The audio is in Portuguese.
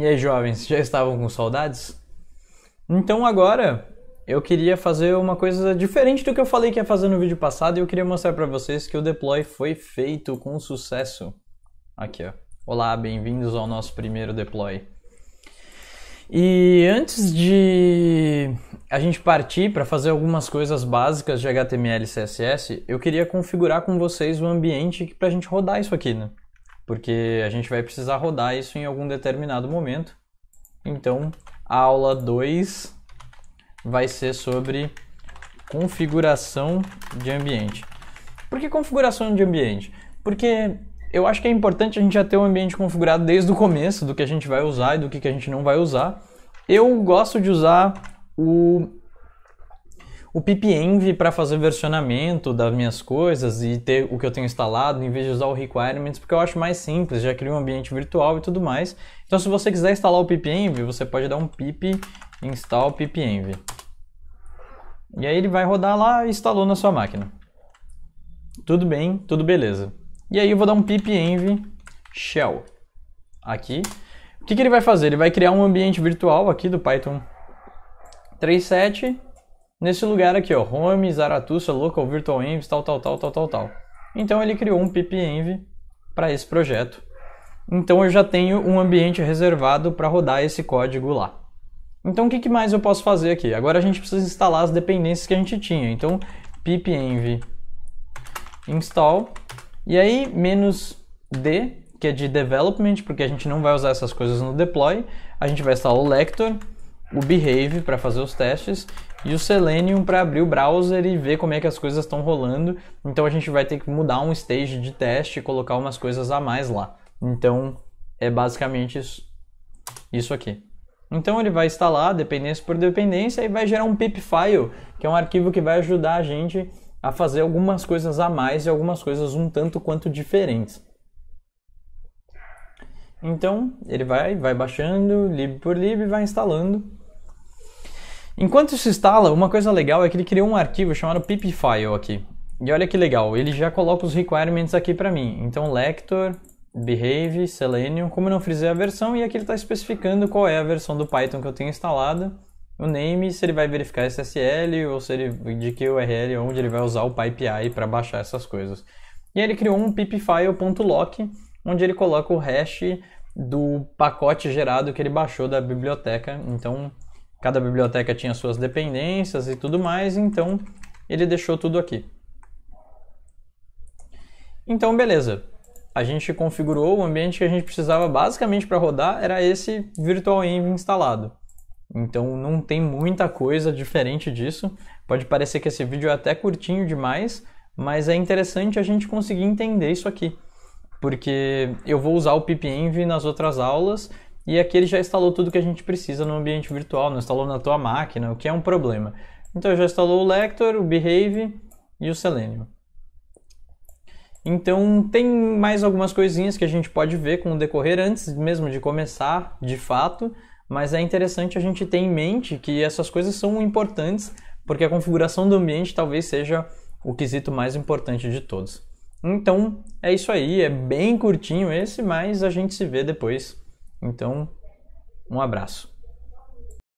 E aí, jovens, já estavam com saudades? Então agora eu queria fazer uma coisa diferente do que eu falei que ia fazer no vídeo passado e eu queria mostrar para vocês que o deploy foi feito com sucesso. Aqui, ó. Olá, bem-vindos ao nosso primeiro deploy. E antes de a gente partir para fazer algumas coisas básicas de HTML e CSS, eu queria configurar com vocês o ambiente para a gente rodar isso aqui, né? porque a gente vai precisar rodar isso em algum determinado momento. Então, a aula 2 vai ser sobre configuração de ambiente. Por que configuração de ambiente? Porque eu acho que é importante a gente já ter o um ambiente configurado desde o começo do que a gente vai usar e do que a gente não vai usar. Eu gosto de usar o o pipenv para fazer versionamento das minhas coisas e ter o que eu tenho instalado, em vez de usar o requirements, porque eu acho mais simples, já cria um ambiente virtual e tudo mais. Então, se você quiser instalar o pipenv, você pode dar um pip install pipenv. E aí ele vai rodar lá e instalou na sua máquina. Tudo bem, tudo beleza. E aí eu vou dar um pipenv shell aqui. O que, que ele vai fazer? Ele vai criar um ambiente virtual aqui do Python 3.7 nesse lugar aqui, ó, home, Zaratustra, local virtual env, tal, tal, tal, tal, tal, tal. Então ele criou um pipenv para esse projeto. Então eu já tenho um ambiente reservado para rodar esse código lá. Então o que, que mais eu posso fazer aqui? Agora a gente precisa instalar as dependências que a gente tinha. Então pipenv install e aí menos "d", que é de development, porque a gente não vai usar essas coisas no deploy. A gente vai instalar o lector o Behave para fazer os testes e o Selenium para abrir o browser e ver como é que as coisas estão rolando. Então a gente vai ter que mudar um stage de teste e colocar umas coisas a mais lá. Então é basicamente isso, isso aqui. Então ele vai instalar dependência por dependência e vai gerar um pip file, que é um arquivo que vai ajudar a gente a fazer algumas coisas a mais e algumas coisas um tanto quanto diferentes. Então ele vai, vai baixando lib por lib e vai instalando. Enquanto isso instala, uma coisa legal é que ele criou um arquivo chamado pipfile aqui. E olha que legal, ele já coloca os requirements aqui para mim. Então, lector, behave, selenium, como eu não frisei a versão, e aqui ele está especificando qual é a versão do Python que eu tenho instalado, o name, se ele vai verificar SSL, ou se ele, de que URL, onde ele vai usar o PyPI para baixar essas coisas. E aí ele criou um pipfile.lock, onde ele coloca o hash do pacote gerado que ele baixou da biblioteca. Então, Cada biblioteca tinha suas dependências e tudo mais, então ele deixou tudo aqui. Então, beleza. A gente configurou o ambiente que a gente precisava basicamente para rodar, era esse virtualenv instalado. Então não tem muita coisa diferente disso. Pode parecer que esse vídeo é até curtinho demais, mas é interessante a gente conseguir entender isso aqui. Porque eu vou usar o pipenv nas outras aulas e aqui ele já instalou tudo que a gente precisa no ambiente virtual, não instalou na tua máquina, o que é um problema. Então já instalou o Lector, o Behave e o Selenium. Então tem mais algumas coisinhas que a gente pode ver com o decorrer antes mesmo de começar, de fato, mas é interessante a gente ter em mente que essas coisas são importantes, porque a configuração do ambiente talvez seja o quesito mais importante de todos. Então é isso aí, é bem curtinho esse, mas a gente se vê depois. Então, um abraço.